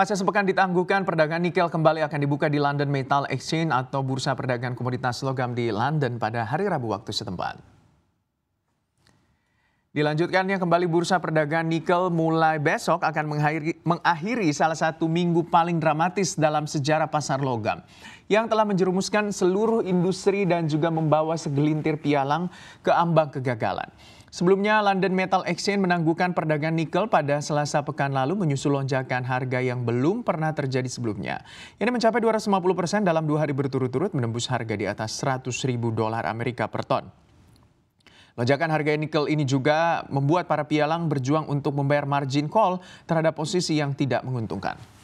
Pasca sepekan ditangguhkan, perdagangan nikel kembali akan dibuka di London Metal Exchange atau Bursa Perdagangan Komoditas Logam di London pada hari Rabu waktu setempat. Dilanjutkannya kembali bursa perdagangan nikel mulai besok akan mengakhiri, mengakhiri salah satu minggu paling dramatis dalam sejarah pasar logam yang telah menjerumuskan seluruh industri dan juga membawa segelintir pialang ke ambang kegagalan. Sebelumnya London Metal Exchange menangguhkan perdagangan nikel pada selasa pekan lalu menyusul lonjakan harga yang belum pernah terjadi sebelumnya. Ini mencapai 250 persen dalam dua hari berturut-turut menembus harga di atas 100 ribu dolar Amerika per ton. Lonjakan harga nikel ini juga membuat para pialang berjuang untuk membayar margin call terhadap posisi yang tidak menguntungkan.